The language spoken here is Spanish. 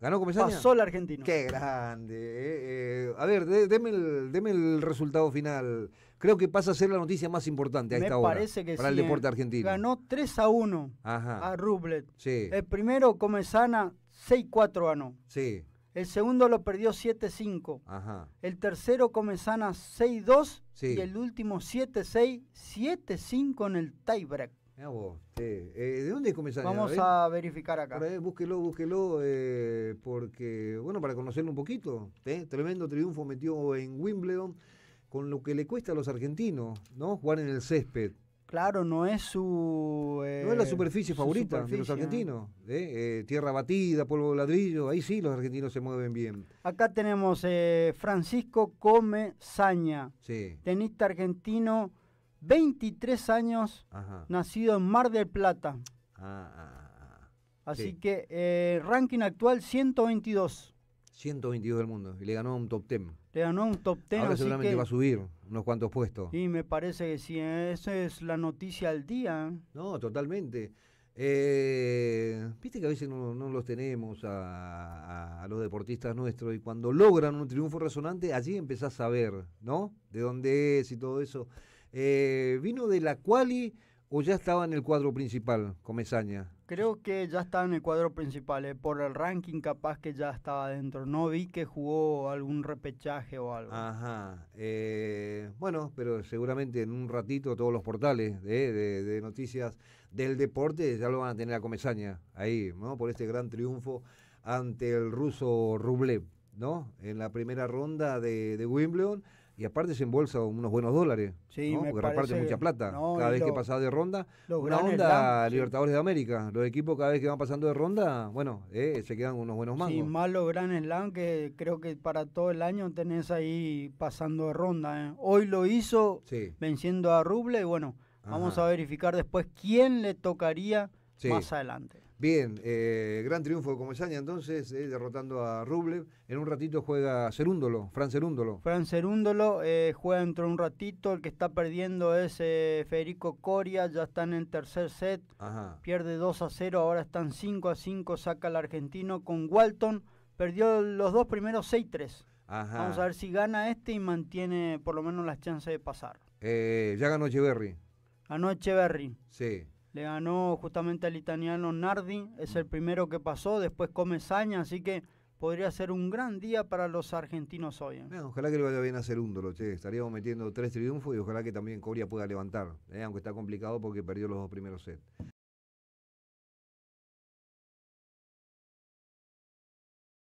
¿Ganó Comesana. Pasó el argentino. Qué grande. Eh, eh. a ver, deme, el, resultado final. Creo que pasa a ser la noticia más importante a esta hora. que Para el deporte argentino. Ganó 3 a 1 a Rublet. El primero, Comesana, 6-4 ganó. Sí. El segundo lo perdió 7-5. Ajá. El tercero, Comesana, 6-2. Y el último, 7-6, 7-5 en el tiebreak. Eh, ¿De dónde comenzás? Vamos a, verificar acá. búsquelo, búsquelo, eh, porque, bueno, para conocerlo un poquito. ¿eh? Tremendo triunfo metió en Wimbledon, con lo que le cuesta a los argentinos, ¿no? Jugar en el césped. Claro, no es su. no es la superficie favorita de los argentinos. tierra batida, polvo de ladrillo, ahí sí los argentinos se mueven bien. Acá tenemos Francisco Comezaña tenista argentino 23 años, nacido en Mar del Plata. Ah, ah, ah, así que eh, ranking actual 122. 122 del mundo. Y le ganó un top 10. Le ganó un top 10. Ahora seguramente va a subir unos cuantos puestos. Y me parece que sí, esa es la noticia al día. No, totalmente. Eh, viste que a veces no, los tenemos a, los deportistas nuestros y cuando logran un triunfo resonante, allí empezás a saber, ¿no? De dónde es y todo eso. Eh, ¿Vino de la quali o ya estaba en el cuadro principal, Comezaña? Creo que ya estaba en el cuadro principal, eh, por el ranking capaz que ya estaba dentro. No vi que jugó algún repechaje o algo. Ajá. Eh, bueno, pero seguramente en un ratito todos los portales de, noticias del deporte ya lo van a tener a Comezaña ahí, ¿no? Por este gran triunfo ante el ruso Rublev, ¿no? En la primera ronda de Wimbledon y aparte se embolsa unos buenos dólares, sí, porque reparte mucha plata cada vez que pasa de ronda. Una onda Libertadores de América, los equipos cada vez que van pasando de ronda, bueno, eh, se quedan unos buenos mangos. sin más los grandes Slam que creo que para todo el año tenés ahí pasando de ronda. ¿eh? Hoy lo hizo venciendo a Ruble y bueno, vamos a verificar después quién le tocaría más adelante. Bien, eh, gran triunfo de Comesaña entonces, eh, derrotando a Rublev. En un ratito juega Serúndolo. Fran Serúndolo. Fran Serúndolo eh, juega dentro de un ratito. El que está perdiendo es Federico Coria, ya está en el tercer set. Pierde 2 a 0, ahora están 5 a 5, saca al argentino con Walton. Perdió los dos primeros 6-3. Vamos a ver si gana este y mantiene por lo menos las chances de pasar. ya ganó Echeverry. Ganó Echeverry. Sí. Le ganó justamente al italiano Nardi, es el primero que pasó, después come Saña, así que podría ser un gran día para los argentinos hoy. ¿eh? ojalá que le vaya bien a un che. Estaríamos metiendo tres triunfos y ojalá que también Coria pueda levantar, ¿eh? aunque está complicado porque perdió los dos primeros sets.